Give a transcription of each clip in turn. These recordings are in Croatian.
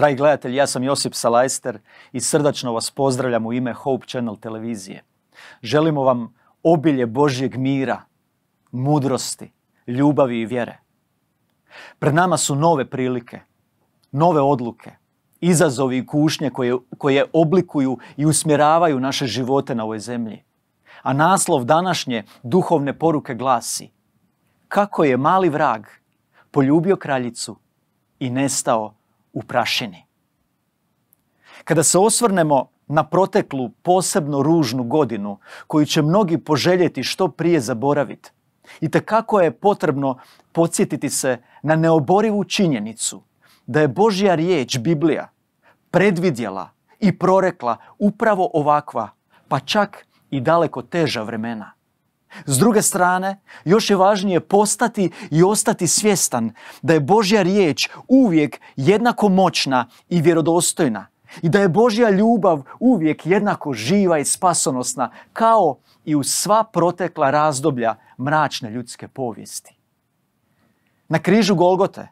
Dragi gledatelji, ja sam Josip Salajster i srdačno vas pozdravljam u ime Hope Channel televizije. Želimo vam obilje Božjeg mira, mudrosti, ljubavi i vjere. Pred nama su nove prilike, nove odluke, izazovi i kušnje koje, koje oblikuju i usmjeravaju naše živote na ovoj zemlji. A naslov današnje duhovne poruke glasi Kako je mali vrag poljubio kraljicu i nestao u prašini. Kada se osvrnemo na proteklu posebno ružnu godinu koju će mnogi poželjeti što prije zaboraviti, i takako je potrebno podsjetiti se na neoborivu činjenicu da je Božja riječ Biblija predvidjela i prorekla upravo ovakva, pa čak i daleko teža vremena. S druge strane, još je važnije postati i ostati svjestan da je Božja riječ uvijek jednako moćna i vjerodostojna i da je Božja ljubav uvijek jednako živa i spasonosna kao i u sva protekla razdoblja mračne ljudske povijesti. Na križu Golgote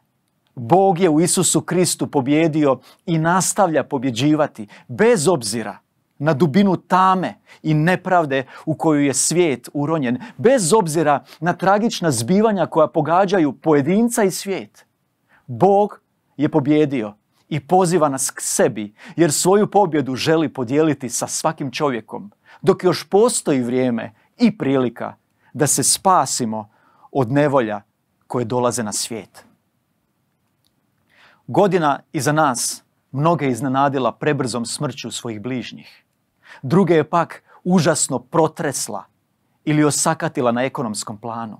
Bog je u Isusu Kristu pobjedio i nastavlja pobjeđivati bez obzira na dubinu tame i nepravde u koju je svijet uronjen, bez obzira na tragična zbivanja koja pogađaju pojedinca i svijet. Bog je pobjedio i poziva nas k sebi, jer svoju pobjedu želi podijeliti sa svakim čovjekom, dok još postoji vrijeme i prilika da se spasimo od nevolja koje dolaze na svijet. Godina iza nas mnoge iznenadila prebrzom smrću svojih bližnjih druge je pak užasno protresla ili osakatila na ekonomskom planu.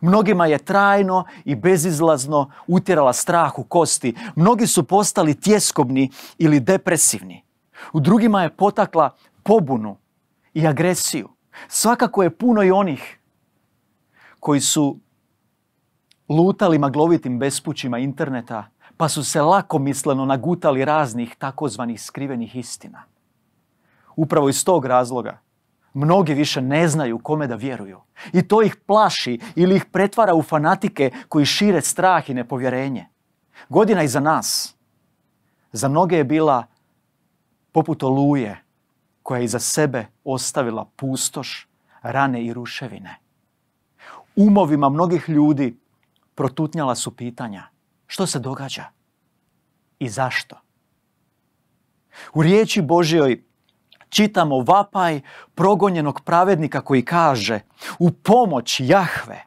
Mnogima je trajno i bezizlazno utjerala strah u kosti. Mnogi su postali tjeskobni ili depresivni. U drugima je potakla pobunu i agresiju. Svakako je puno i onih koji su lutali maglovitim bespućima interneta, pa su se lako misleno nagutali raznih takozvanih skrivenih istina. Upravo iz tog razloga mnogi više ne znaju kome da vjeruju. I to ih plaši ili ih pretvara u fanatike koji šire strah i nepovjerenje. Godina iza nas za mnoge je bila poput oluje koja je iza sebe ostavila pustoš, rane i ruševine. Umovima mnogih ljudi protutnjala su pitanja što se događa i zašto. U riječi Božjoj čitamo vapaj progonjenog pravednika koji kaže u pomoć Jahve,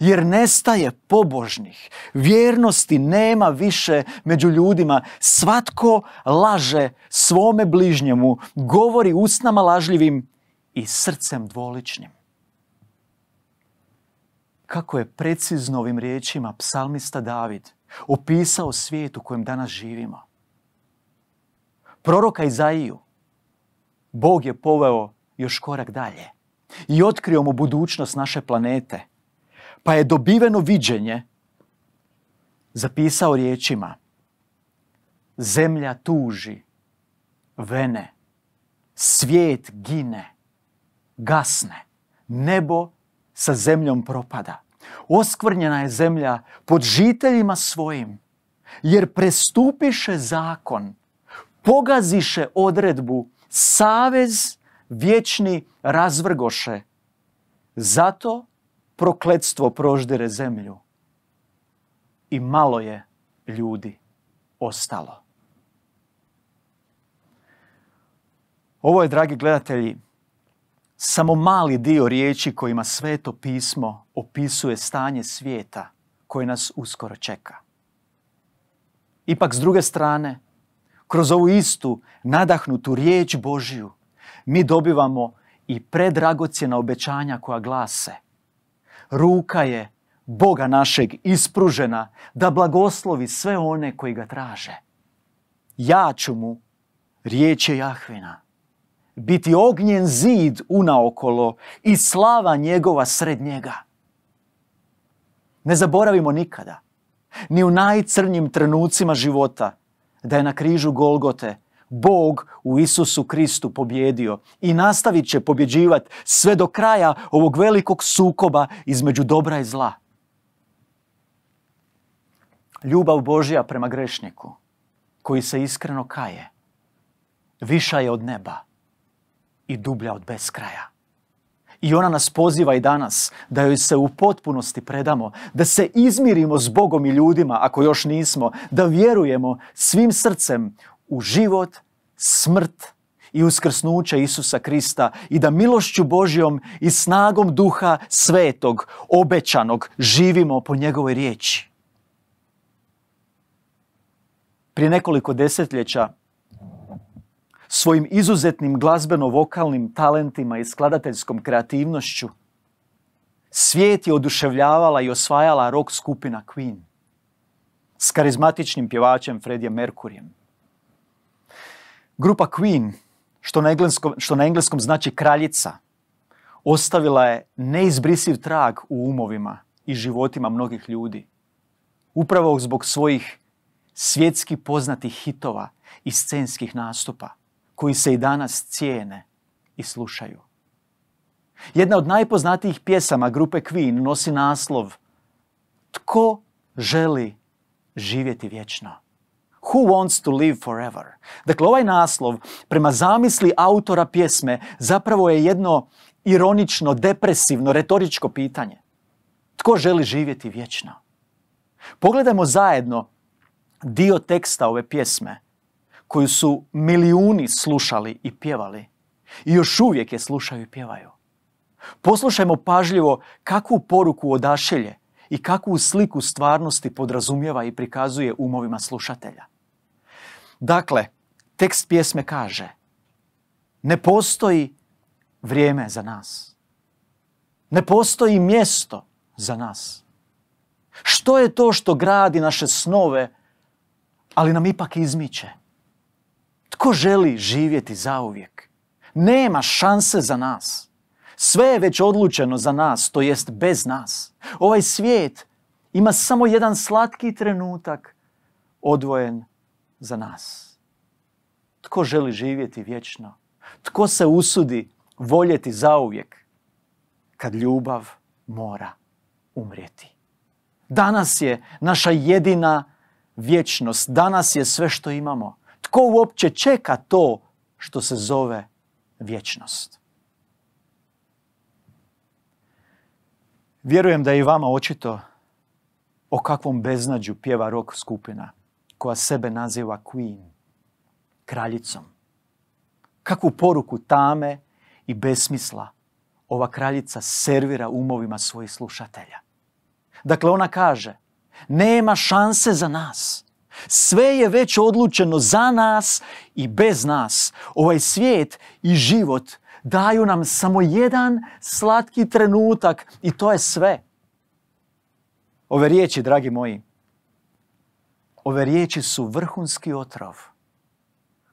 jer nestaje pobožnih, vjernosti nema više među ljudima, svatko laže svome bližnjemu, govori usnama lažljivim i srcem dvoličnim. Kako je precizno ovim riječima psalmista David opisao svijet u kojem danas živimo. Proroka Izaiju Bog je poveo još korak dalje i otkrio mu budućnost naše planete, pa je dobiveno viđenje zapisao riječima Zemlja tuži, vene, svijet gine, gasne, nebo sa zemljom propada. Oskvrnjena je zemlja pod žiteljima svojim, jer prestupiše zakon, pogaziše odredbu savez vječni razvrgoše. Zato prokletstvo proždire zemlju i malo je ljudi ostalo. Ovo je, dragi gledatelji, samo mali dio riječi kojima sveto pismo opisuje stanje svijeta koje nas uskoro čeka. Ipak, s druge strane, kroz ovu istu nadahnutu riječ Božiju, mi dobivamo i predragocjena obećanja koja glase. Ruka je Boga našeg ispružena da blagoslovi sve one koji ga traže. Ja ću mu, riječ je Jahvina, biti ognjen zid unaokolo i slava njegova sred njega. Ne zaboravimo nikada, ni u najcrnjim trenucima života, da je na križu Golgote Bog u Isusu Kristu pobjedio i nastavit će pobjeđivati sve do kraja ovog velikog sukoba između dobra i zla. Ljubav Božja prema grešniku, koji se iskreno kaje, viša je od neba i dublja od beskraja. I ona nas poziva i danas da joj se u potpunosti predamo, da se izmirimo s Bogom i ljudima ako još nismo, da vjerujemo svim srcem u život, smrt i uskrsnuće Isusa Krista i da milošću Božjom i snagom duha svetog, obećanog, živimo po njegovoj riječi. Prije nekoliko desetljeća svojim izuzetnim glazbeno-vokalnim talentima i skladateljskom kreativnošću, svijet je oduševljavala i osvajala rock skupina Queen s karizmatičnim pjevačem Fredjem Merkurijem. Grupa Queen, što na, engleskom, što na engleskom znači kraljica, ostavila je neizbrisiv trag u umovima i životima mnogih ljudi. Upravo zbog svojih svjetski poznatih hitova i scenskih nastupa koji se i danas cijene i slušaju. Jedna od najpoznatijih pjesama grupe Queen nosi naslov Tko želi živjeti vječno? Who wants to live forever? Dakle, ovaj naslov prema zamisli autora pjesme zapravo je jedno ironično, depresivno, retoričko pitanje. Tko želi živjeti vječno? Pogledajmo zajedno dio teksta ove pjesme koju su milijuni slušali i pjevali. I još uvijek je slušaju i pjevaju. Poslušajmo pažljivo kakvu poruku odašelje i kakvu sliku stvarnosti podrazumijeva i prikazuje umovima slušatelja. Dakle, tekst pjesme kaže Ne postoji vrijeme za nas. Ne postoji mjesto za nas. Što je to što gradi naše snove, ali nam ipak izmiče? Tko želi živjeti zauvijek? Nema šanse za nas. Sve je već odlučeno za nas, to jest bez nas. Ovaj svijet ima samo jedan slatki trenutak odvojen za nas. Tko želi živjeti vječno? Tko se usudi voljeti zauvijek kad ljubav mora umrijeti? Danas je naša jedina vječnost, danas je sve što imamo. Tko uopće čeka to što se zove vječnost? Vjerujem da je i vama očito o kakvom beznađu pjeva rok skupina koja sebe naziva Queen, kraljicom. Kakvu poruku tame i besmisla ova kraljica servira umovima svojih slušatelja. Dakle, ona kaže, nema šanse za nas. Sve je već odlučeno za nas i bez nas. Ovaj svijet i život daju nam samo jedan slatki trenutak i to je sve. Ove riječi, dragi moji, ove riječi su vrhunski otrov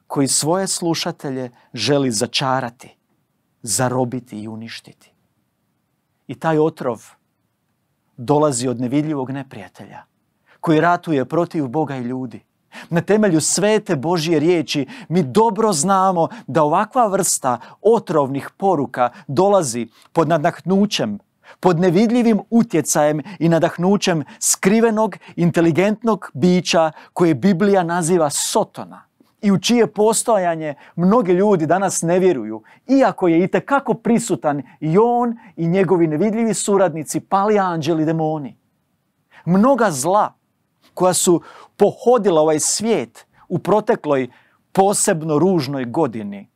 koji svoje slušatelje želi začarati, zarobiti i uništiti. I taj otrov dolazi od nevidljivog neprijatelja – koji ratuje protiv Boga i ljudi. Na temelju svete Božje riječi mi dobro znamo da ovakva vrsta otrovnih poruka dolazi pod nadahnućem, pod nevidljivim utjecajem i nadahnućem skrivenog, inteligentnog bića koje Biblija naziva Sotona i u čije postojanje mnogi ljudi danas ne vjeruju, iako je itekako prisutan i on i njegovi nevidljivi suradnici, pali anđeli, demoni. Mnoga zla koja su pohodila ovaj svijet u protekloj posebno ružnoj godini,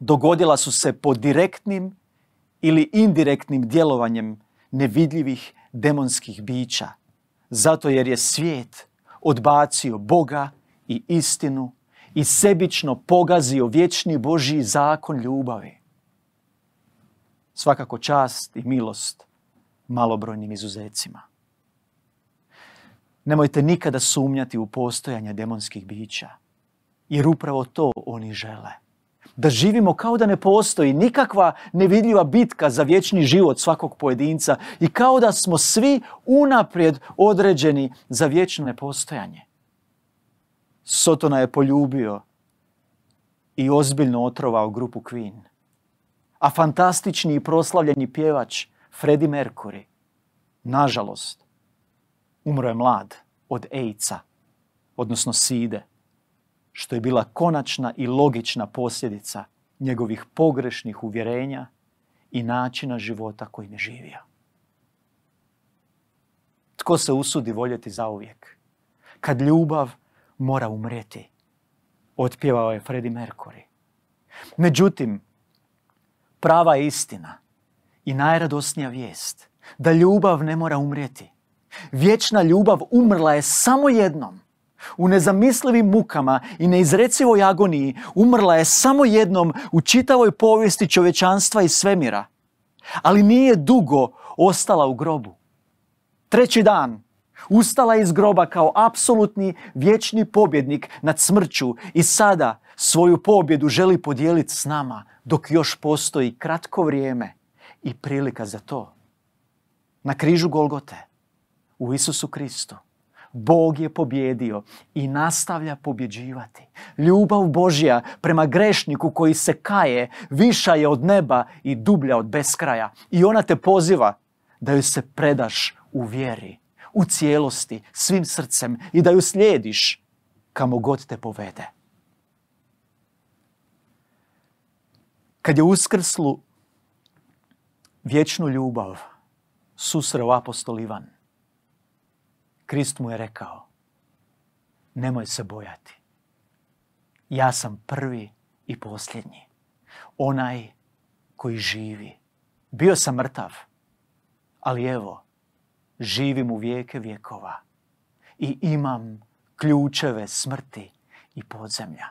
dogodila su se pod direktnim ili indirektnim djelovanjem nevidljivih demonskih bića, zato jer je svijet odbacio Boga i istinu i sebično pogazio vječni Božji zakon ljubavi. Svakako čast i milost malobrojnim izuzecima. Nemojte nikada sumnjati u postojanje demonskih bića, jer upravo to oni žele. Da živimo kao da ne postoji nikakva nevidljiva bitka za vječni život svakog pojedinca i kao da smo svi unaprijed određeni za vječno nepostojanje. Sotona je poljubio i ozbiljno otrovao grupu Queen. A fantastični i proslavljeni pjevač Freddie Mercury, nažalost, Umro je mlad od aids odnosno side, što je bila konačna i logična posljedica njegovih pogrešnih uvjerenja i načina života koji ne živio. Tko se usudi voljeti zauvijek? Kad ljubav mora umreti, otpjevao je Freddie Mercury. Međutim, prava istina i najradosnija vijest da ljubav ne mora umreti, Vječna ljubav umrla je samo jednom. U nezamislivim mukama i neizrecivoj agoniji umrla je samo jednom u čitavoj povijesti čovječanstva i svemira. Ali nije dugo ostala u grobu. Treći dan ustala iz groba kao apsolutni vječni pobjednik nad smrću i sada svoju pobjedu želi podijeliti s nama dok još postoji kratko vrijeme i prilika za to. Na križu Golgote u Isusu Kristu. Bog je pobjedio i nastavlja pobjeđivati. Ljubav Božja prema grešniku koji se kaje viša je od neba i dublja od beskraja. I ona te poziva da ju se predaš u vjeri, u cijelosti, svim srcem i da ju slijediš kamo god te povede. Kad je uskrslu vječnu ljubav susreo apostol Ivan, Krist mu je rekao, nemoj se bojati. Ja sam prvi i posljednji. Onaj koji živi. Bio sam mrtav, ali evo, živim u vijeke vjekova i imam ključeve smrti i podzemlja.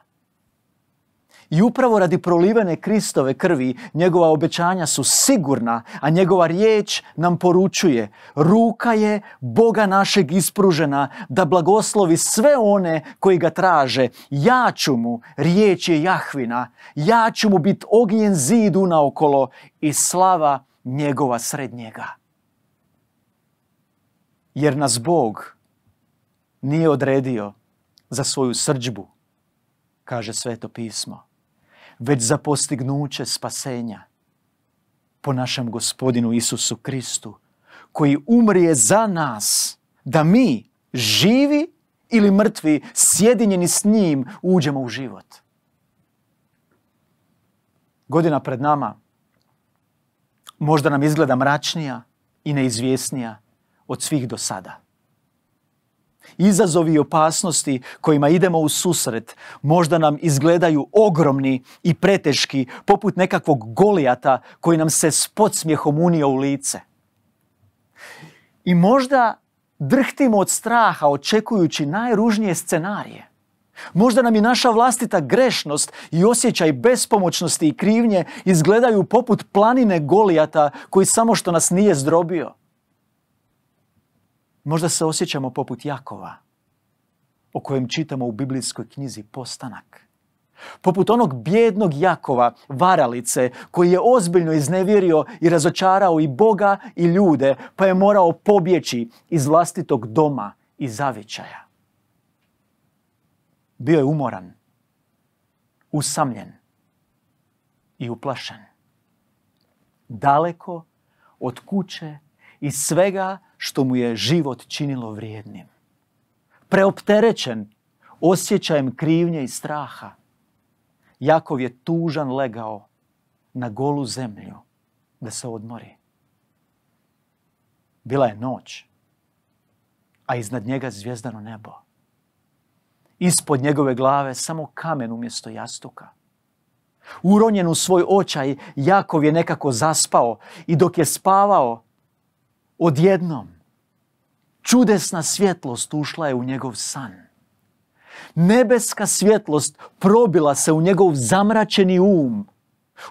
I upravo radi prolivene Kristove krvi, njegova obećanja su sigurna, a njegova riječ nam poručuje. Ruka je Boga našeg ispružena da blagoslovi sve one koji ga traže. Ja ću mu, riječ je Jahvina, ja ću mu biti ognjen zid naokolo i slava njegova sred njega. Jer nas Bog nije odredio za svoju srđbu, kaže sveto pismo već za postignuće spasenja po našem gospodinu Isusu Kristu, koji umrije za nas, da mi, živi ili mrtvi, sjedinjeni s njim, uđemo u život. Godina pred nama možda nam izgleda mračnija i neizvjesnija od svih do sada. Izazovi i opasnosti kojima idemo u susret možda nam izgledaju ogromni i preteški, poput nekakvog golijata koji nam se s podsmjehom unio u lice. I možda drhtimo od straha očekujući najružnije scenarije. Možda nam i naša vlastita grešnost i osjećaj bespomoćnosti i krivnje izgledaju poput planine golijata koji samo što nas nije zdrobio. Možda se osjećamo poput Jakova, o kojem čitamo u biblijskoj knjizi Postanak. Poput onog bjednog Jakova, varalice, koji je ozbiljno iznevjerio i razočarao i Boga i ljude, pa je morao pobjeći iz vlastitog doma i zavičaja. Bio je umoran, usamljen i uplašen. Daleko od kuće i svega što mu je život činilo vrijednim. Preopterećen osjećajem krivnje i straha, Jakov je tužan legao na golu zemlju da se odmori. Bila je noć, a iznad njega zvijezdano nebo. Ispod njegove glave samo kamen umjesto jastuka. Uronjen u svoj očaj, Jakov je nekako zaspao i dok je spavao, Odjednom, čudesna svjetlost ušla je u njegov san. Nebeska svjetlost probila se u njegov zamračeni um.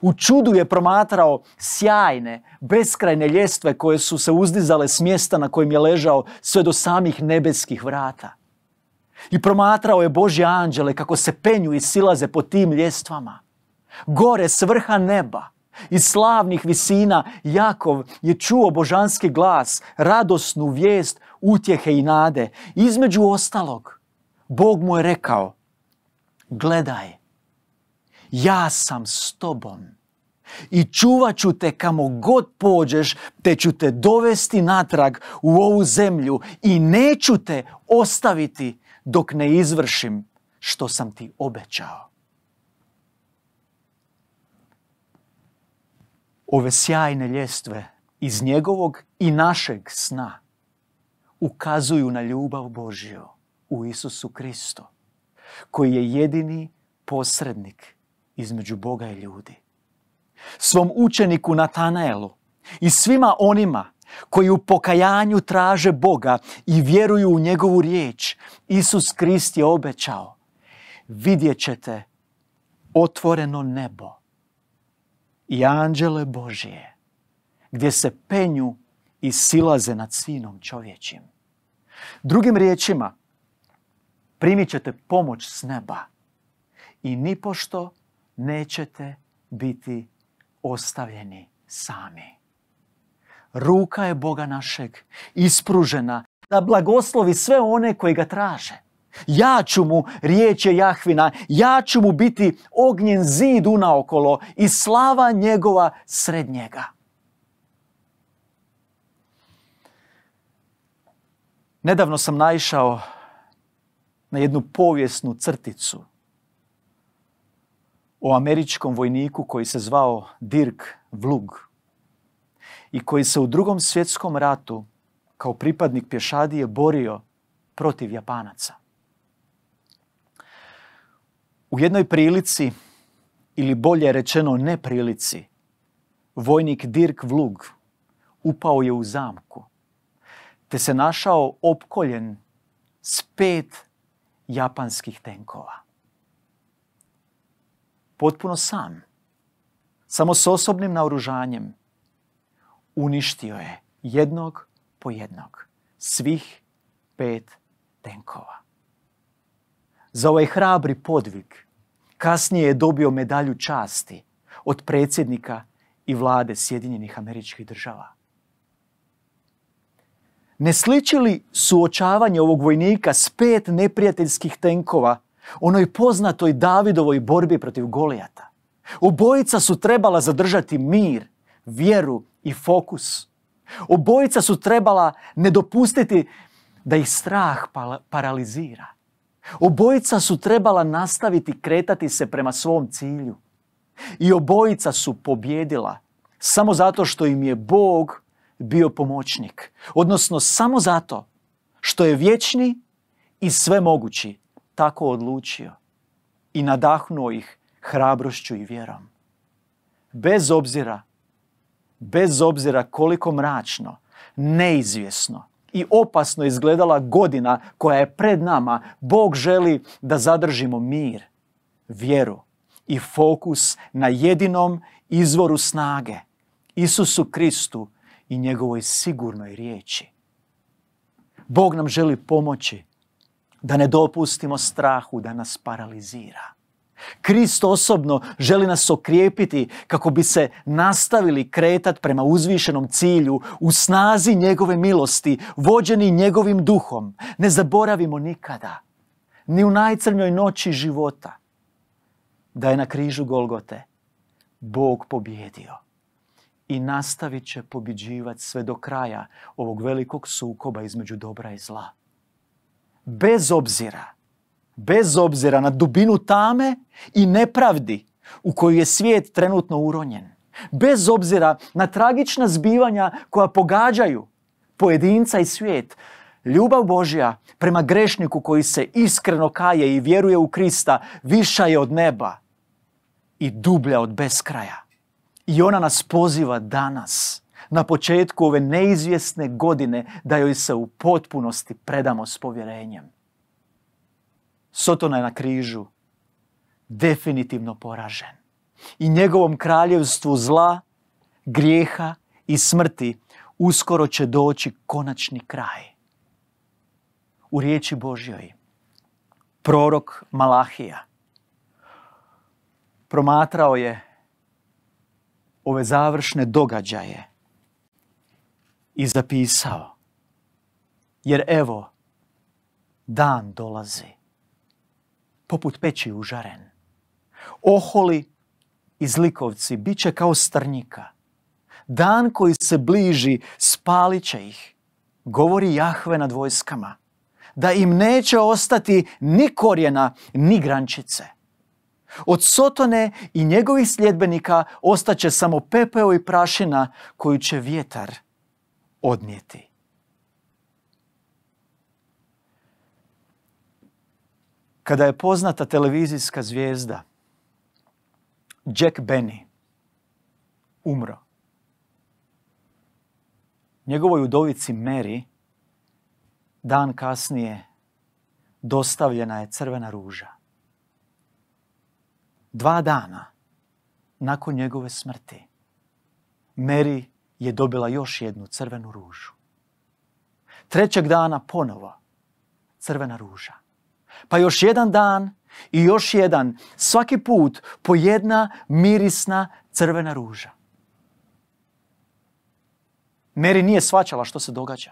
U čudu je promatrao sjajne, beskrajne ljestve koje su se uzdizale s mjesta na kojem je ležao sve do samih nebeskih vrata. I promatrao je Božje anđele kako se penju i silaze po tim ljestvama. Gore s vrha neba, iz slavnih visina Jakov je čuo božanski glas, radosnu vijest, utjehe i nade. Između ostalog, Bog mu je rekao, gledaj, ja sam s tobom i čuvat ću te kamo god pođeš, te ću te dovesti natrag u ovu zemlju i neću te ostaviti dok ne izvršim što sam ti obećao. ove sjajne ljestve iz njegovog i našeg sna ukazuju na ljubav Božju u Isusu Kristu, koji je jedini posrednik između Boga i ljudi. Svom učeniku Natanaelu i svima onima koji u pokajanju traže Boga i vjeruju u njegovu riječ, Isus Krist je obećao, vidjet ćete otvoreno nebo i anđele Božije, gdje se penju i silaze nad sinom čovječim. Drugim riječima, primit ćete pomoć s neba i nipošto nećete biti ostavljeni sami. Ruka je Boga našeg ispružena da blagoslovi sve one koji ga traže. Ja ću mu, riječ je Jahvina, ja ću mu biti ognjen zid unaokolo i slava njegova sred njega. Nedavno sam naišao na jednu povijesnu crticu o američkom vojniku koji se zvao Dirk Vlug i koji se u drugom svjetskom ratu kao pripadnik pješadije borio protiv Japanaca. U jednoj prilici, ili bolje rečeno neprilici, vojnik Dirk Vlug upao je u zamku, te se našao opkoljen s pet japanskih tenkova. Potpuno sam, samo s osobnim naoružanjem, uništio je jednog po jednog svih pet tenkova. Za ovaj hrabri podvig Kasnije je dobio medalju časti od predsjednika i vlade Sjedinjenih američkih država. Ne sliči li suočavanje ovog vojnika s pet neprijateljskih tenkova onoj poznatoj Davidovoj borbi protiv Golijata? Obojica su trebala zadržati mir, vjeru i fokus. Obojica su trebala ne dopustiti da ih strah paralizira. Obojica su trebala nastaviti kretati se prema svom cilju. I obojica su pobjedila samo zato što im je Bog bio pomoćnik. Odnosno samo zato što je vječni i sve mogući tako odlučio i nadahnuo ih hrabrošću i vjerom. Bez obzira, bez obzira koliko mračno, neizvjesno, i opasno izgledala godina koja je pred nama, Bog želi da zadržimo mir, vjeru i fokus na jedinom izvoru snage, Isusu Kristu i njegovoj sigurnoj riječi. Bog nam želi pomoći da ne dopustimo strahu da nas paralizira. Krist osobno želi nas okrijepiti kako bi se nastavili kretat prema uzvišenom cilju u snazi njegove milosti, vođeni njegovim duhom. Ne zaboravimo nikada, ni u najcrnjoj noći života, da je na križu Golgote Bog pobjedio i nastavit će pobjeđivati sve do kraja ovog velikog sukoba između dobra i zla. Bez obzira bez obzira na dubinu tame i nepravdi u koju je svijet trenutno uronjen. Bez obzira na tragična zbivanja koja pogađaju pojedinca i svijet, ljubav Božja prema grešniku koji se iskreno kaje i vjeruje u Krista viša je od neba i dublja od beskraja. I ona nas poziva danas, na početku ove neizvjesne godine, da joj se u potpunosti predamo s povjerenjem. Sotona je na križu definitivno poražen. I njegovom kraljevstvu zla, grijeha i smrti uskoro će doći konačni kraj. U riječi Božjoj prorok Malahija promatrao je ove završne događaje i zapisao jer evo dan dolazi poput peći užaren. Oholi i zlikovci bit će kao strnjika. Dan koji se bliži spalit će ih, govori Jahve nad vojskama, da im neće ostati ni korijena, ni grančice. Od Sotone i njegovih sljedbenika ostaće samo pepeo i prašina koju će vjetar odnijeti. kada je poznata televizijska zvijezda Jack Benny umro. Njegovoj udovici Mary dan kasnije dostavljena je crvena ruža. Dva dana nakon njegove smrti Mary je dobila još jednu crvenu ružu. Trećeg dana ponovo crvena ruža pa još jedan dan i još jedan, svaki put po jedna mirisna crvena ruža. Meri nije svačala što se događa,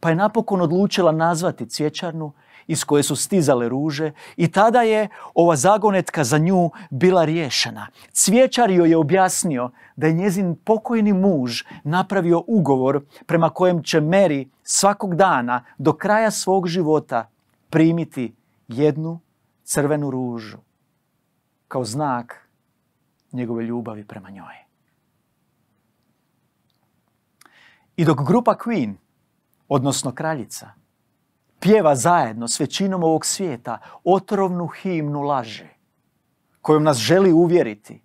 pa je napokon odlučila nazvati cvjećarnu iz koje su stizale ruže i tada je ova zagonetka za nju bila riješena. Cvjećar joj je objasnio da je njezin pokojni muž napravio ugovor prema kojem će Meri svakog dana do kraja svog života primiti jednu crvenu ružu kao znak njegove ljubavi prema njoj. I dok grupa Queen, odnosno kraljica, pjeva zajedno s većinom ovog svijeta otrovnu himnu laži kojom nas želi uvjeriti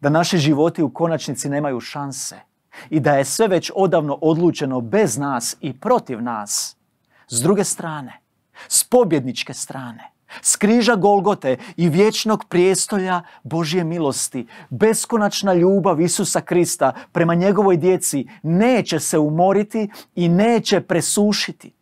da naši životi u konačnici nemaju šanse i da je sve već odavno odlučeno bez nas i protiv nas. S druge strane, s pobjedničke strane, s križa Golgote i vječnog prijestolja Božje milosti, beskonačna ljubav Isusa Krista prema njegovoj djeci neće se umoriti i neće presušiti.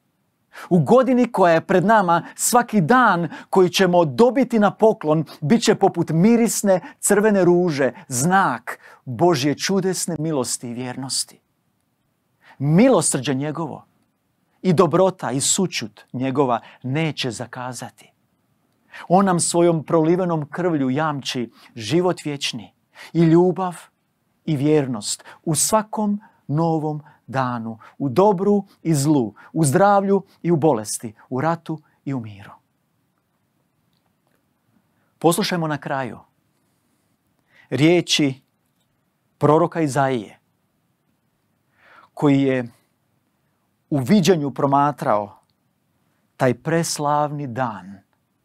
U godini koja je pred nama, svaki dan koji ćemo dobiti na poklon bit će poput mirisne crvene ruže, znak Božje čudesne milosti i vjernosti. Milosrđe njegovo i dobrota i sućut njegova neće zakazati. On nam svojom prolivenom krvlju jamči život vječni i ljubav i vjernost u svakom novom danu, u dobru i zlu, u zdravlju i u bolesti, u ratu i u miru. Poslušajmo na kraju riječi proroka Izaije koji je u viđenju promatrao taj preslavni dan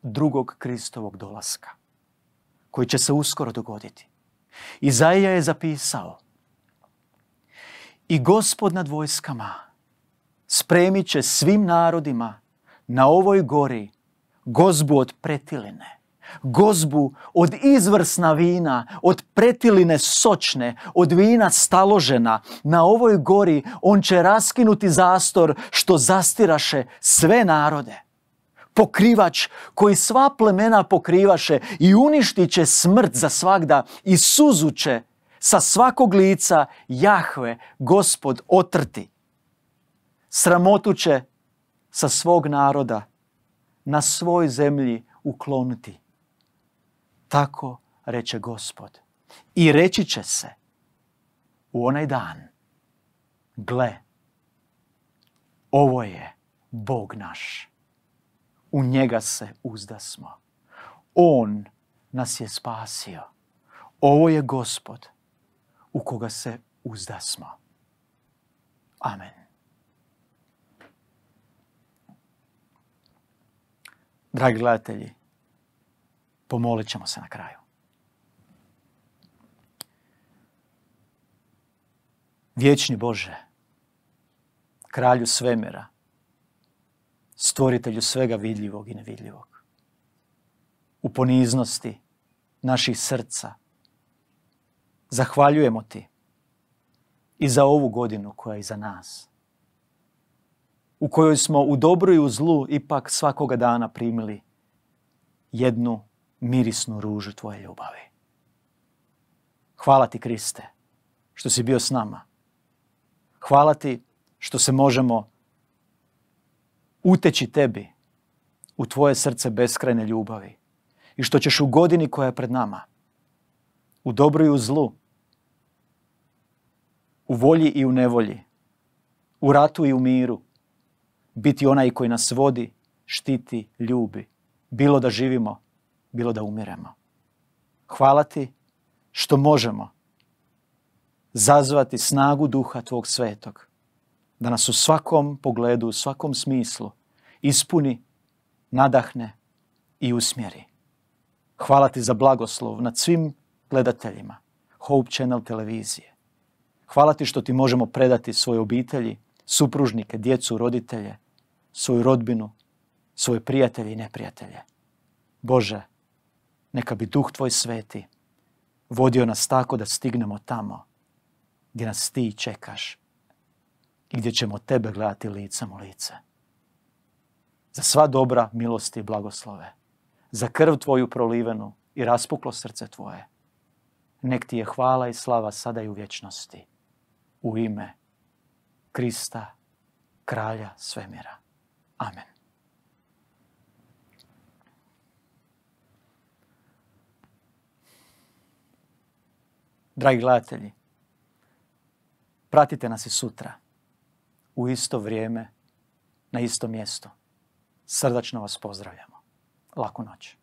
drugog Kristovog dolaska, koji će se uskoro dogoditi. Izaija je zapisao I gospod nad vojskama spremit će svim narodima na ovoj gori gozbu od pretiline gozbu od izvrsna vina, od pretiline sočne, od vina staložena. Na ovoj gori on će raskinuti zastor što zastiraše sve narode. Pokrivač koji sva plemena pokrivaše i uništit će smrt za svagda i suzu će sa svakog lica Jahve, gospod, otrti. Sramotu će sa svog naroda na svoj zemlji ukloniti. Tako reče gospod. I reći će se u onaj dan, gle, ovo je Bog naš. U njega se uzdasmo. On nas je spasio. Ovo je gospod u koga se uzdasmo. Amen. Dragi gledatelji, Pomolit ćemo se na kraju. Vječni Bože, kralju svemira, stvoritelju svega vidljivog i nevidljivog, u poniznosti naših srca, zahvaljujemo ti i za ovu godinu koja je iza nas, u kojoj smo u dobru i u zlu ipak svakoga dana primili jednu mirisnu ružu tvoje ljubavi. Hvala ti, Kriste, što si bio s nama. Hvala ti što se možemo uteći tebi u tvoje srce beskrajne ljubavi i što ćeš u godini koja je pred nama, u dobru i u zlu, u volji i u nevolji, u ratu i u miru, biti onaj koji nas vodi, štiti, ljubi, bilo da živimo bilo da umiremo. Hvala ti što možemo zazvati snagu duha tvog svetog, da nas u svakom pogledu, u svakom smislu ispuni, nadahne i usmjeri. Hvala ti za blagoslov nad svim gledateljima Hope Channel televizije. Hvala ti što ti možemo predati svoje obitelji, supružnike, djecu, roditelje, svoju rodbinu, svoje prijatelje i neprijatelje. Bože, neka bi duh tvoj sveti vodio nas tako da stignemo tamo gdje nas ti čekaš i gdje ćemo tebe gledati licem u lice. Za sva dobra, milosti i blagoslove, za krv tvoju prolivenu i raspuklo srce tvoje, nek ti je hvala i slava sada i u vječnosti, u ime Krista, Kralja Svemira. Amen. Dragi gledatelji, pratite nas i sutra u isto vrijeme na isto mjesto. Srdačno vas pozdravljamo. Laku noć.